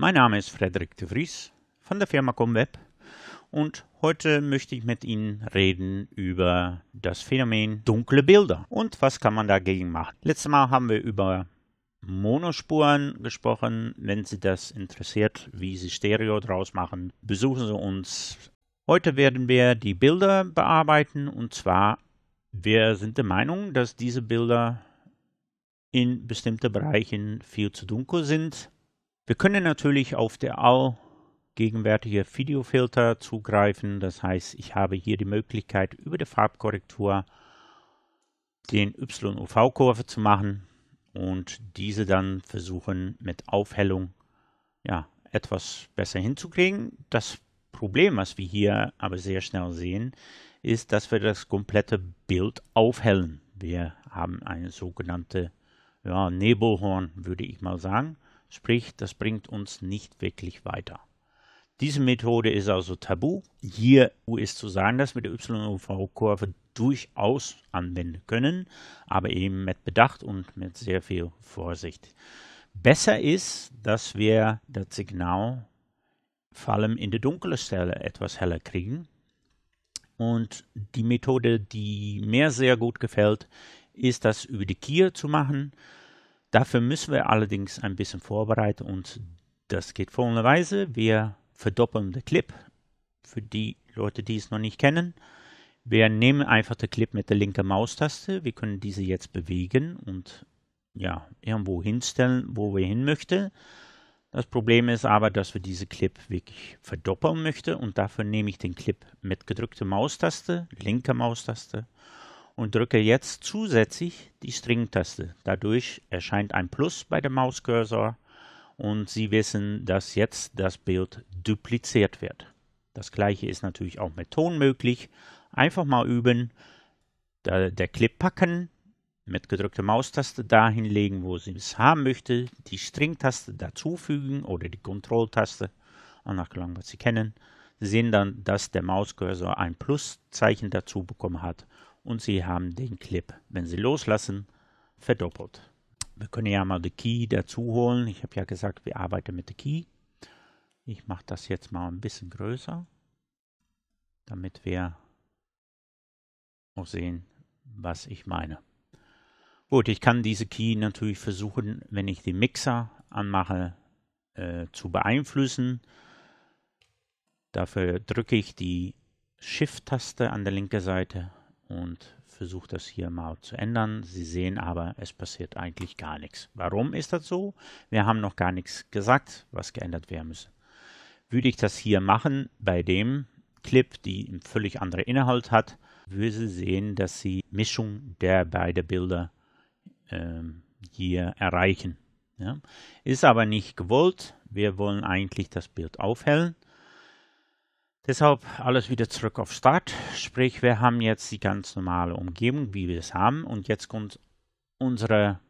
Mein Name ist Frederik de Vries von der Firma ComWeb und heute möchte ich mit Ihnen reden über das Phänomen dunkle Bilder und was kann man dagegen machen. Letztes Mal haben wir über Monospuren gesprochen. Wenn Sie das interessiert, wie Sie Stereo draus machen, besuchen Sie uns. Heute werden wir die Bilder bearbeiten und zwar, wir sind der Meinung, dass diese Bilder in bestimmten Bereichen viel zu dunkel sind wir können natürlich auf der All gegenwärtige Videofilter zugreifen. Das heißt, ich habe hier die Möglichkeit, über die Farbkorrektur den YUV-Kurve zu machen und diese dann versuchen mit Aufhellung ja, etwas besser hinzukriegen. Das Problem, was wir hier aber sehr schnell sehen, ist, dass wir das komplette Bild aufhellen. Wir haben eine sogenannte ja, Nebelhorn, würde ich mal sagen. Sprich, das bringt uns nicht wirklich weiter. Diese Methode ist also tabu. Hier ist zu sagen, dass wir die YV-Kurve durchaus anwenden können, aber eben mit Bedacht und mit sehr viel Vorsicht. Besser ist, dass wir das Signal vor allem in der dunklen Stelle etwas heller kriegen. Und die Methode, die mir sehr gut gefällt, ist das über die Kier zu machen. Dafür müssen wir allerdings ein bisschen vorbereiten und das geht folgenderweise. Wir verdoppeln den Clip für die Leute, die es noch nicht kennen. Wir nehmen einfach den Clip mit der linken Maustaste. Wir können diese jetzt bewegen und ja, irgendwo hinstellen, wo wir hin möchten. Das Problem ist aber, dass wir diese Clip wirklich verdoppeln möchten und dafür nehme ich den Clip mit gedrückter Maustaste, linker Maustaste und drücke jetzt zusätzlich die String-Taste. Dadurch erscheint ein Plus bei dem Mauscursor und Sie wissen, dass jetzt das Bild dupliziert wird. Das gleiche ist natürlich auch mit Ton möglich. Einfach mal üben, der, Clip packen, mit gedrückter Maustaste dahin legen, wo Sie es haben möchte, die String-Taste dazufügen oder die Control-Taste, nach Klang, was Sie kennen. Sie sehen dann, dass der Mauscursor ein Pluszeichen dazu bekommen hat und Sie haben den Clip, wenn Sie loslassen, verdoppelt. Wir können ja mal die Key dazu holen. Ich habe ja gesagt, wir arbeiten mit der Key. Ich mache das jetzt mal ein bisschen größer, damit wir auch sehen, was ich meine. Gut, ich kann diese Key natürlich versuchen, wenn ich den Mixer anmache, äh, zu beeinflussen. Dafür drücke ich die Shift-Taste an der linken Seite und versuche das hier mal zu ändern. Sie sehen aber, es passiert eigentlich gar nichts. Warum ist das so? Wir haben noch gar nichts gesagt, was geändert werden muss. Würde ich das hier machen bei dem Clip, die einen völlig anderen Inhalt hat, würde Sie sehen, dass Sie Mischung der beiden Bilder ähm, hier erreichen. Ja. Ist aber nicht gewollt. Wir wollen eigentlich das Bild aufhellen. Deshalb alles wieder zurück auf Start. Sprich, wir haben jetzt die ganz normale Umgebung, wie wir es haben. Und jetzt kommt unsere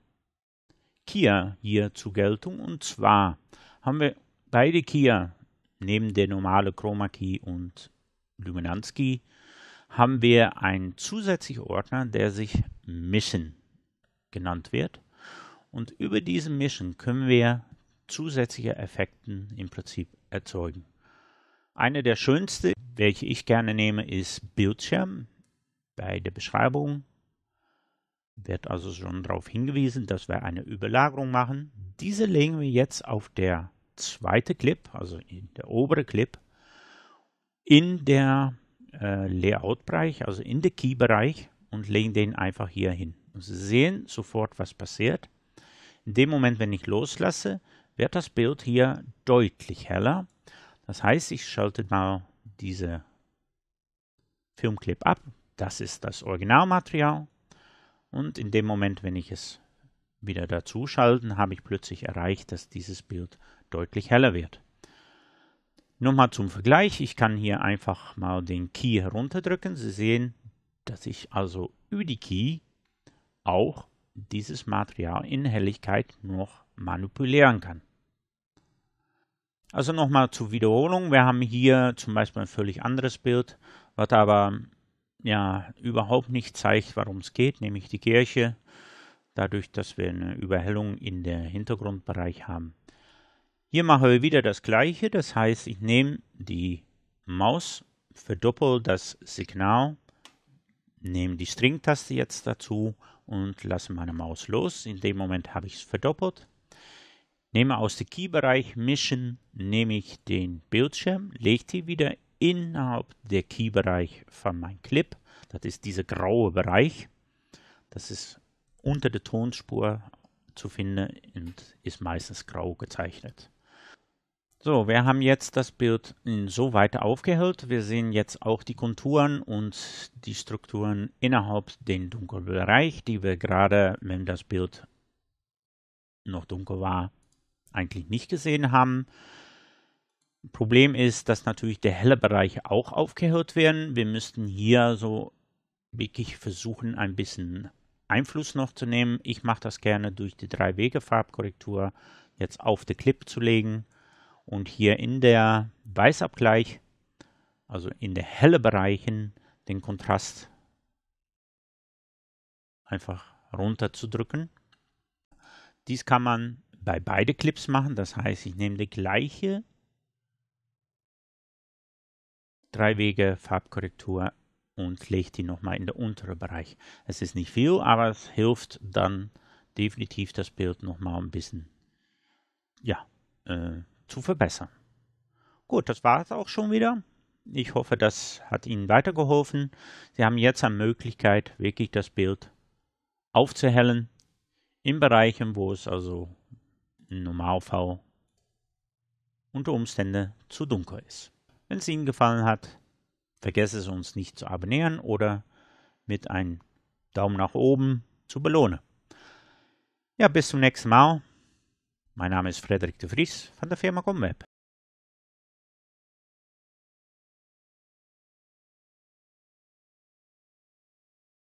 Kia hier zur Geltung. Und zwar haben wir beide Kia, neben der normale Chroma Key und Luminanz Key, haben wir einen zusätzlichen Ordner, der sich Mission genannt wird. Und über diesen Mission können wir zusätzliche Effekten im Prinzip erzeugen. Eine der schönsten, welche ich gerne nehme, ist Bildschirm. Bei der Beschreibung wird also schon darauf hingewiesen, dass wir eine Überlagerung machen. Diese legen wir jetzt auf der zweite Clip, also in der obere Clip, in der äh, Layout-Bereich, also in der Key-Bereich und legen den einfach hier hin. Sie sehen sofort, was passiert. In dem Moment, wenn ich loslasse, wird das Bild hier deutlich heller das heißt, ich schalte mal diese Filmclip ab. Das ist das Originalmaterial. Und in dem Moment, wenn ich es wieder dazu schalten, habe ich plötzlich erreicht, dass dieses Bild deutlich heller wird. Nur mal zum Vergleich. Ich kann hier einfach mal den Key herunterdrücken. Sie sehen, dass ich also über die Key auch dieses Material in Helligkeit noch manipulieren kann. Also nochmal zur Wiederholung. Wir haben hier zum Beispiel ein völlig anderes Bild, was aber ja überhaupt nicht zeigt, warum es geht, nämlich die Kirche. Dadurch, dass wir eine Überhellung in der Hintergrundbereich haben. Hier machen wir wieder das gleiche, das heißt, ich nehme die Maus, verdoppel das Signal, nehme die String-Taste jetzt dazu und lasse meine Maus los. In dem Moment habe ich es verdoppelt. Nehme aus dem Key-Bereich Mischen, nehme ich den Bildschirm, lege die wieder innerhalb der Key-Bereich von meinem Clip. Das ist dieser graue Bereich. Das ist unter der Tonspur zu finden und ist meistens grau gezeichnet. So, wir haben jetzt das Bild so weiter aufgehellt. Wir sehen jetzt auch die Konturen und die Strukturen innerhalb den dunklen Bereich, die wir gerade, wenn das Bild noch dunkel war, eigentlich nicht gesehen haben. Problem ist, dass natürlich der helle Bereich auch aufgehört werden. Wir müssten hier so wirklich versuchen, ein bisschen Einfluss noch zu nehmen. Ich mache das gerne durch die Drei-Wege-Farbkorrektur jetzt auf die Clip zu legen und hier in der Weißabgleich, also in der helle Bereichen, den Kontrast einfach runter zu drücken. Dies kann man bei beide Clips machen. Das heißt, ich nehme die gleiche drei Wege Farbkorrektur und lege die nochmal in den unteren Bereich. Es ist nicht viel, aber es hilft dann definitiv das Bild nochmal ein bisschen ja, äh, zu verbessern. Gut, das war es auch schon wieder. Ich hoffe, das hat Ihnen weitergeholfen. Sie haben jetzt eine Möglichkeit, wirklich das Bild aufzuhellen in Bereichen, wo es also Normalv unter Umständen zu dunkel ist. Wenn es Ihnen gefallen hat, vergessen es uns nicht zu abonnieren oder mit einem Daumen nach oben zu belohnen. Ja, bis zum nächsten Mal. Mein Name ist Frederik de Vries von der Firma Comweb.